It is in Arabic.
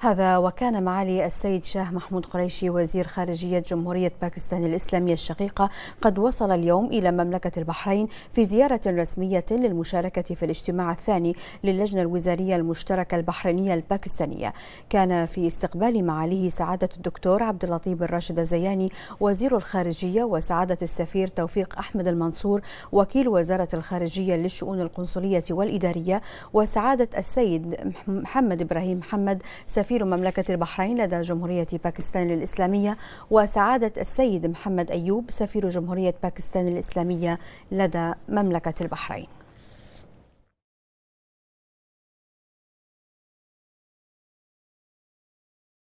هذا وكان معالي السيد شاه محمود قريشي وزير خارجية جمهورية باكستان الإسلامية الشقيقة قد وصل اليوم إلى مملكة البحرين في زيارة رسمية للمشاركة في الاجتماع الثاني للجنة الوزارية المشتركة البحرينية الباكستانية كان في استقبال معاليه سعادة الدكتور عبد اللطيف الراشد الزياني وزير الخارجية وسعادة السفير توفيق أحمد المنصور وكيل وزارة الخارجية للشؤون القنصلية والإدارية وسعادة السيد محمد إبراهيم محمد سفير سفير مملكة البحرين لدى جمهورية باكستان الإسلامية وسعادة السيد محمد أيوب سفير جمهورية باكستان الإسلامية لدى مملكة البحرين